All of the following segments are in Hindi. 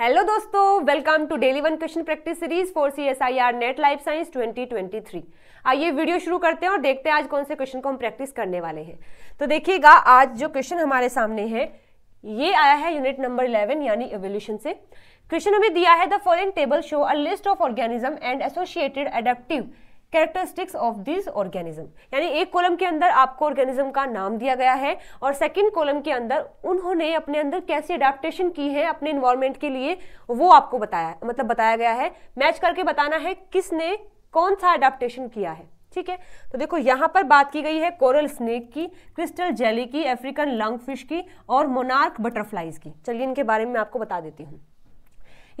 हेलो दोस्तों welcome to daily one question practice series for C S I R NET life science 2023 आइए वीडियो शुरू करते हैं और देखते हैं आज कौन से क्वेश्चन को हम प्रैक्टिस करने वाले हैं तो देखिएगा आज जो क्वेश्चन हमारे सामने है ये आया है यूनिट नंबर 11 यानी एवोल्यूशन से क्वेश्चन हमें दिया है the following table show a list of organism and associated adaptive characteristics of this organism यानी एक कॉलम के अंदर आपको ऑर्गेनिज्म का नाम दिया गया है और सेकंड कॉलम के अंदर उन्होंने अपने अंदर कैसे अडेप्टेशन की है अपने इन्वायरमेंट के लिए वो आपको बताया मतलब बताया गया है मैच करके बताना है किसने कौन सा अडेप्टेशन किया है ठीक है तो देखो यहाँ पर बात की गई है कोरल स्नेक की क्रिस्टल जेली की अफ्रीकन लंग फिश की और मोनार्क बटरफ्लाइज की चलिए इनके बारे में आपको बता देती हूँ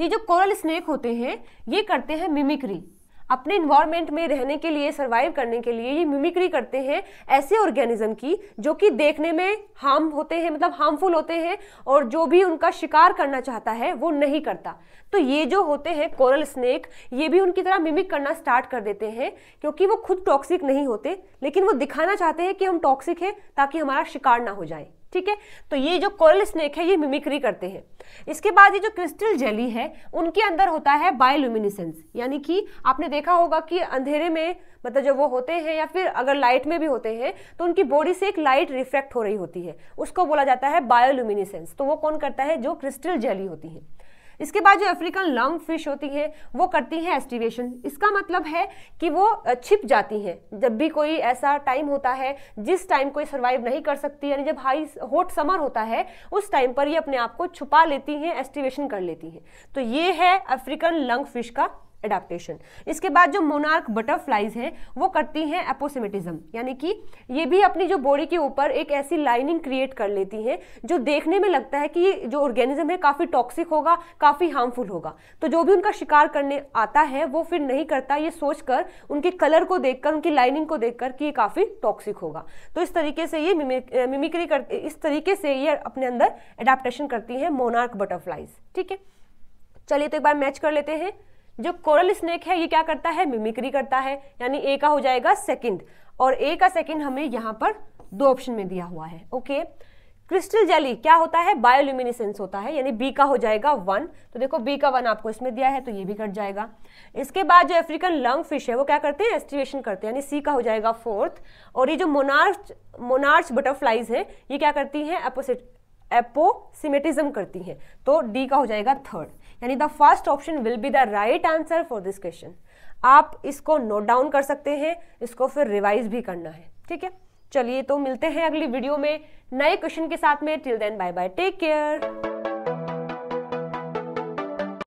ये जो कोरल स्नेक होते हैं ये करते हैं मिमिक्री अपने इन्वायरमेंट में रहने के लिए सर्वाइव करने के लिए ये मिमिक्री करते हैं ऐसे ऑर्गेनिज्म की जो कि देखने में हार्म होते हैं मतलब हार्मफुल होते हैं और जो भी उनका शिकार करना चाहता है वो नहीं करता तो ये जो होते हैं कोरल स्नेक ये भी उनकी तरह मिमिक करना स्टार्ट कर देते हैं क्योंकि वो खुद टॉक्सिक नहीं होते लेकिन वो दिखाना चाहते हैं कि हम टॉक्सिक हैं ताकि हमारा शिकार ना हो जाए ठीक है तो ये जो कोरल स्नेक है ये मिमिक्री करते हैं इसके बाद ये जो क्रिस्टल जेली है उनके अंदर होता है बायोल्यूमिनिसेंस यानी कि आपने देखा होगा कि अंधेरे में मतलब जब वो होते हैं या फिर अगर लाइट में भी होते हैं तो उनकी बॉडी से एक लाइट रिफ्लेक्ट हो रही होती है उसको बोला जाता है बायोल्यूमिनिसेंस तो वो कौन करता है जो क्रिस्टल जेली होती है इसके बाद जो अफ्रीकन लॉन्ग फिश होती हैं वो करती हैं एस्टिवेशन इसका मतलब है कि वो छिप जाती हैं जब भी कोई ऐसा टाइम होता है जिस टाइम कोई सर्वाइव नहीं कर सकती यानी जब हाई हॉट समर होता है उस टाइम पर ये अपने आप को छुपा लेती हैं एस्टिवेशन कर लेती हैं तो ये है अफ्रीकन लंग फिश का एडाप्टेशन इसके बाद जो मोनार्क बटरफ्लाइज हैं वो करती हैं एपोसिमेटिज्म यानी कि ये भी अपनी जो बॉडी के ऊपर एक ऐसी लाइनिंग क्रिएट कर लेती हैं जो देखने में लगता है कि जो ऑर्गेनिज्म है काफ़ी टॉक्सिक होगा काफ़ी हार्मफुल होगा तो जो भी उनका शिकार करने आता है वो फिर नहीं करता ये सोचकर उनके कलर को देख कर उनकी लाइनिंग को देख कि ये काफ़ी टॉक्सिक होगा तो इस तरीके से ये मिमिक्री कर इस तरीके से ये अपने अंदर एडाप्टेशन करती हैं मोनार्क बटरफ्लाइज ठीक है चलिए तो एक बार मैच कर लेते हैं जो कोरल स्नेक है ये क्या करता है मिमिक्री करता है यानी ए का हो जाएगा सेकंड और ए का सेकंड हमें यहाँ पर दो ऑप्शन में दिया हुआ है ओके क्रिस्टल जेली क्या होता है बायोल्यूमिनिसेंस होता है यानी बी का हो जाएगा वन तो देखो बी का वन आपको इसमें दिया है तो ये भी कट जाएगा इसके बाद जो अफ्रीकन लंग फिश है वो क्या करते हैं एस्टिवेशन करते हैं यानी सी का हो जाएगा फोर्थ और ये जो मोनार्च मोनार्च बटरफ्लाइज है ये क्या करती हैं अपोसिट एपोसिमेटिज्म करती हैं तो डी का हो जाएगा थर्ड यानी the first option will be the right answer for this question आप इसको नोट डाउन कर सकते हैं इसको फिर रिवाइज भी करना है ठीक है चलिए तो मिलते हैं अगली वीडियो में नए क्वेश्चन के साथ में till then bye bye take care